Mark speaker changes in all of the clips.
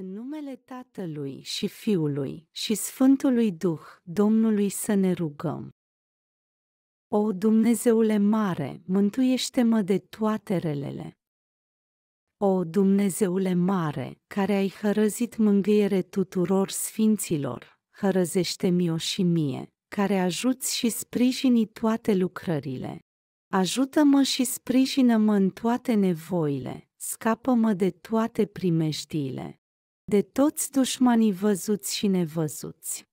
Speaker 1: În numele Tatălui și Fiului și Sfântului Duh, Domnului să ne rugăm. O Dumnezeule mare, mântuiește-mă de toate relele. O Dumnezeule mare, care ai hărăzit mângâiere tuturor sfinților, hărăzește-mi-o și mie, care ajuți și sprijini toate lucrările. Ajută-mă și sprijină-mă în toate nevoile, scapă-mă de toate primeștiile de toți dușmanii văzuți și nevăzuți.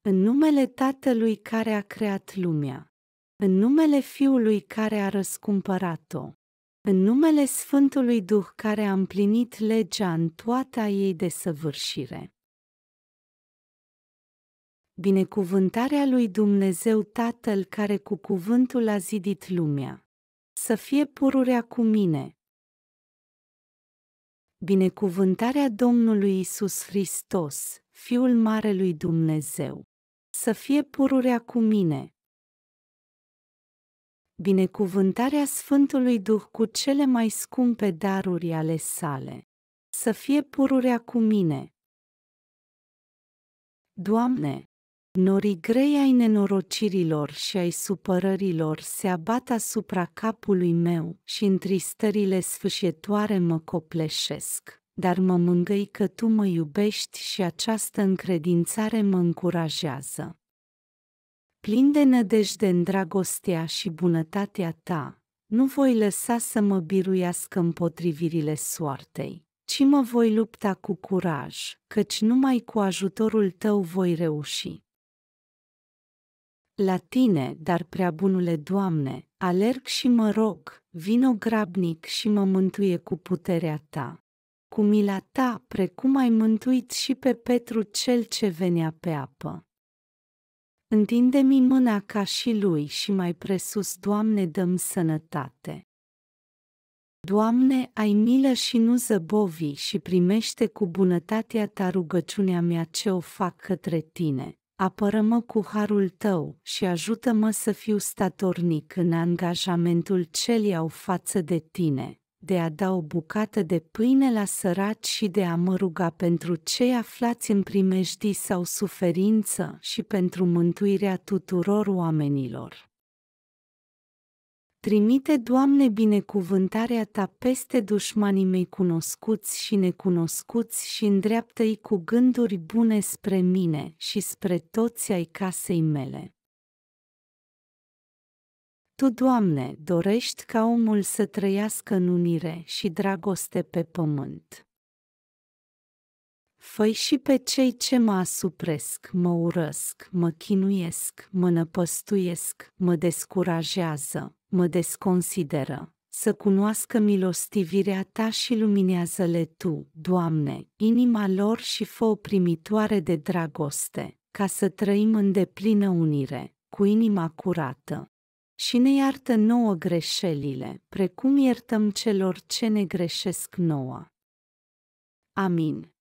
Speaker 1: În numele Tatălui care a creat lumea, în numele Fiului care a răscumpărat-o, în numele Sfântului Duh care a împlinit legea în toată ei săvârșire. Binecuvântarea lui Dumnezeu Tatăl care cu cuvântul a zidit lumea. Să fie pururea cu mine, Binecuvântarea Domnului Isus Hristos, Fiul Marelui Dumnezeu, să fie pururea cu mine. Binecuvântarea Sfântului Duh cu cele mai scumpe daruri ale sale, să fie pururea cu mine. Doamne, Norii grei ai nenorocirilor și ai supărărilor se abat asupra capului meu și întristările sfâșietoare mă copleșesc. Dar mă mângâi că tu mă iubești și această încredințare mă încurajează. Plin de nădejde în dragostea și bunătatea ta, nu voi lăsa să mă biruiască împotrivirile soartei ci mă voi lupta cu curaj, căci numai cu ajutorul tău voi reuși. La tine, dar prea bunule Doamne, alerg și mă rog, vino grabnic și mă mântuie cu puterea ta. Cu mila ta, precum ai mântuit și pe Petru cel ce venea pe apă. Întinde-mi mâna ca și lui și mai presus, Doamne, dăm sănătate. Doamne, ai milă și nu zăbovi și primește cu bunătatea ta rugăciunea mea ce o fac către tine apără-mă cu harul tău și ajută-mă să fiu statornic în angajamentul ce au față de tine, de a da o bucată de pâine la sărat și de a mă ruga pentru cei aflați în primejdii sau suferință și pentru mântuirea tuturor oamenilor. Trimite, Doamne, binecuvântarea Ta peste dușmanii mei cunoscuți și necunoscuți și îndreaptă-i cu gânduri bune spre mine și spre toți ai casei mele. Tu, Doamne, dorești ca omul să trăiască în unire și dragoste pe pământ. Făi și pe cei ce mă asupresc, mă urăsc, mă chinuiesc, mă năpăstuiesc, mă descurajează, mă desconsideră, să cunoască milostivirea ta și luminează-le tu, Doamne, inima lor și fă o primitoare de dragoste, ca să trăim în deplină unire, cu inima curată. Și ne iartă nouă greșelile, precum iertăm celor ce ne greșesc nouă. Amin.